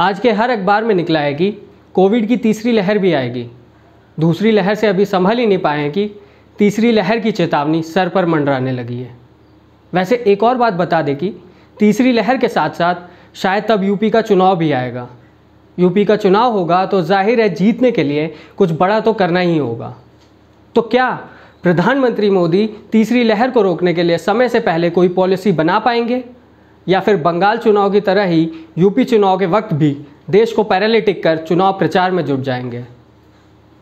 आज के हर अखबार में निकला है कि कोविड की तीसरी लहर भी आएगी दूसरी लहर से अभी संभल ही नहीं पाए कि तीसरी लहर की चेतावनी सर पर मंडराने लगी है वैसे एक और बात बता दें कि तीसरी लहर के साथ साथ शायद तब यूपी का चुनाव भी आएगा यूपी का चुनाव होगा तो जाहिर है जीतने के लिए कुछ बड़ा तो करना ही होगा तो क्या प्रधानमंत्री मोदी तीसरी लहर को रोकने के लिए समय से पहले कोई पॉलिसी बना पाएंगे या फिर बंगाल चुनाव की तरह ही यूपी चुनाव के वक्त भी देश को पैरालिटिक कर चुनाव प्रचार में जुट जाएंगे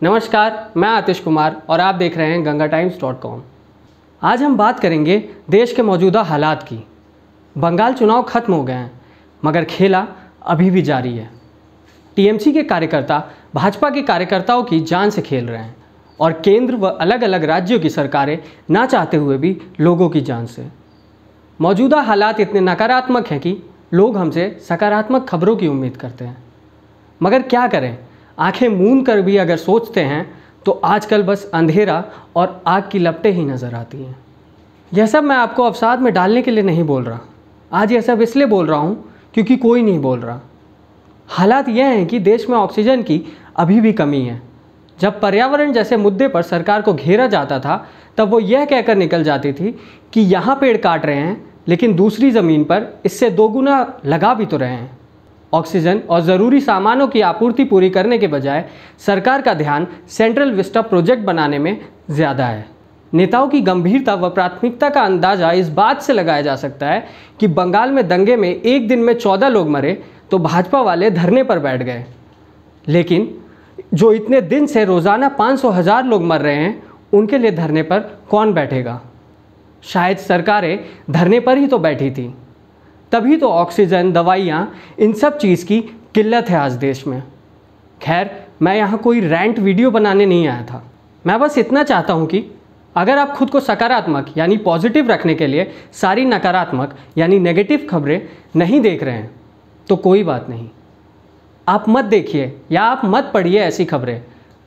नमस्कार मैं आतिश कुमार और आप देख रहे हैं गंगा टाइम्स डॉट कॉम आज हम बात करेंगे देश के मौजूदा हालात की बंगाल चुनाव खत्म हो गए हैं मगर खेला अभी भी जारी है टीएमसी के कार्यकर्ता भाजपा के कार्यकर्ताओं की जान से खेल रहे हैं और केंद्र व अलग अलग राज्यों की सरकारें ना चाहते हुए भी लोगों की जान से मौजूदा हालात इतने नकारात्मक हैं कि लोग हमसे सकारात्मक खबरों की उम्मीद करते हैं मगर क्या करें आंखें मूंद कर भी अगर सोचते हैं तो आजकल बस अंधेरा और आग की लपटें ही नज़र आती हैं यह सब मैं आपको अवसाद में डालने के लिए नहीं बोल रहा आज यह सब इसलिए बोल रहा हूँ क्योंकि कोई नहीं बोल रहा हालात यह हैं कि देश में ऑक्सीजन की अभी भी कमी है जब पर्यावरण जैसे मुद्दे पर सरकार को घेरा जाता था तब वो यह कहकर निकल जाती थी कि यहाँ पेड़ काट रहे हैं लेकिन दूसरी ज़मीन पर इससे दोगुना लगा भी तो रहे हैं ऑक्सीजन और ज़रूरी सामानों की आपूर्ति पूरी करने के बजाय सरकार का ध्यान सेंट्रल विस्टा प्रोजेक्ट बनाने में ज़्यादा है नेताओं की गंभीरता व प्राथमिकता का अंदाज़ा इस बात से लगाया जा सकता है कि बंगाल में दंगे में एक दिन में चौदह लोग मरे तो भाजपा वाले धरने पर बैठ गए लेकिन जो इतने दिन से रोज़ाना पाँच सौ हज़ार लोग मर रहे हैं उनके लिए धरने पर कौन बैठेगा शायद सरकारें धरने पर ही तो बैठी थी तभी तो ऑक्सीजन दवाइयाँ इन सब चीज़ की किल्लत है आज देश में खैर मैं यहाँ कोई रेंट वीडियो बनाने नहीं आया था मैं बस इतना चाहता हूँ कि अगर आप खुद को सकारात्मक यानी पॉजिटिव रखने के लिए सारी नकारात्मक यानी नेगेटिव खबरें नहीं देख रहे हैं तो कोई बात नहीं आप मत देखिए या आप मत पढ़िए ऐसी खबरें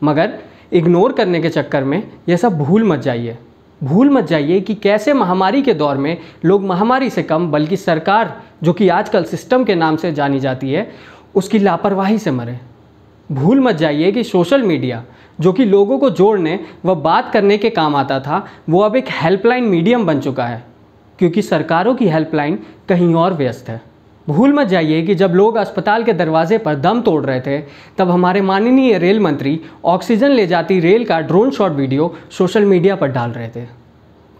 मगर इग्नोर करने के चक्कर में यह सब भूल मत जाइए भूल मत जाइए कि कैसे महामारी के दौर में लोग महामारी से कम बल्कि सरकार जो कि आजकल सिस्टम के नाम से जानी जाती है उसकी लापरवाही से मरे भूल मत जाइए कि सोशल मीडिया जो कि लोगों को जोड़ने व बात करने के काम आता था वो अब एक हेल्पलाइन मीडियम बन चुका है क्योंकि सरकारों की हेल्पलाइन कहीं और व्यस्त है भूल मत जाइए कि जब लोग अस्पताल के दरवाजे पर दम तोड़ रहे थे तब हमारे माननीय रेल मंत्री ऑक्सीजन ले जाती रेल का drone shot video social media पर डाल रहे थे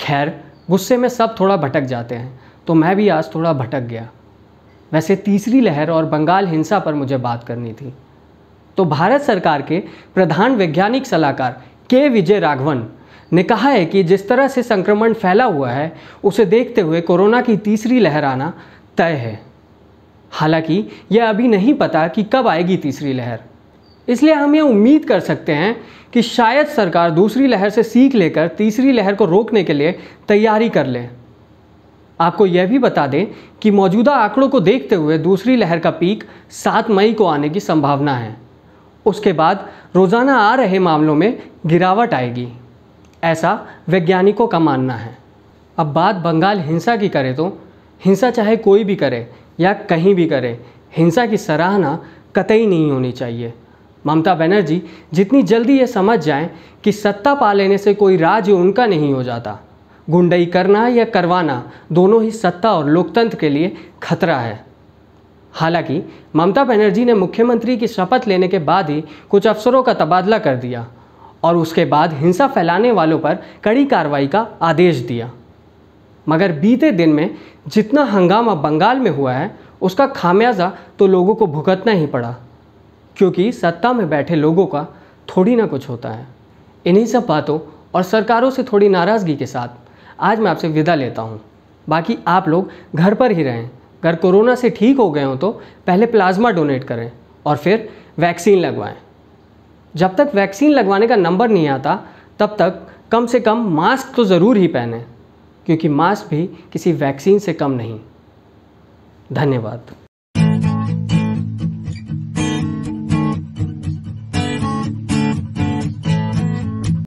खैर गुस्से में सब थोड़ा भटक जाते हैं तो मैं भी आज थोड़ा भटक गया वैसे तीसरी लहर और बंगाल हिंसा पर मुझे बात करनी थी तो भारत सरकार के प्रधान वैज्ञानिक सलाहकार के विजय राघवन ने कहा है कि जिस तरह से संक्रमण फैला हुआ है उसे देखते हुए कोरोना की तीसरी लहर आना तय है हालांकि यह अभी नहीं पता कि कब आएगी तीसरी लहर इसलिए हम यह उम्मीद कर सकते हैं कि शायद सरकार दूसरी लहर से सीख लेकर तीसरी लहर को रोकने के लिए तैयारी कर ले आपको यह भी बता दें कि मौजूदा आंकड़ों को देखते हुए दूसरी लहर का पीक 7 मई को आने की संभावना है उसके बाद रोज़ाना आ रहे मामलों में गिरावट आएगी ऐसा वैज्ञानिकों का मानना है अब बात बंगाल हिंसा की करें तो हिंसा चाहे कोई भी करे या कहीं भी करे हिंसा की सराहना कतई नहीं होनी चाहिए ममता बनर्जी जितनी जल्दी ये समझ जाएं कि सत्ता पा लेने से कोई राज्य उनका नहीं हो जाता गुंडई करना या करवाना दोनों ही सत्ता और लोकतंत्र के लिए खतरा है हालांकि ममता बनर्जी ने मुख्यमंत्री की शपथ लेने के बाद ही कुछ अफसरों का तबादला कर दिया और उसके बाद हिंसा फैलाने वालों पर कड़ी कार्रवाई का आदेश दिया मगर बीते दिन में जितना हंगामा बंगाल में हुआ है उसका खामियाजा तो लोगों को भुगतना ही पड़ा क्योंकि सत्ता में बैठे लोगों का थोड़ी ना कुछ होता है इन्हीं सब बातों और सरकारों से थोड़ी नाराज़गी के साथ आज मैं आपसे विदा लेता हूँ बाकी आप लोग घर पर ही रहें अगर कोरोना से ठीक हो गए हों तो पहले प्लाज्मा डोनेट करें और फिर वैक्सीन लगवाएं जब तक वैक्सीन लगवाने का नंबर नहीं आता तब तक कम से कम मास्क तो ज़रूर ही पहनें क्योंकि मास्क भी किसी वैक्सीन से कम नहीं धन्यवाद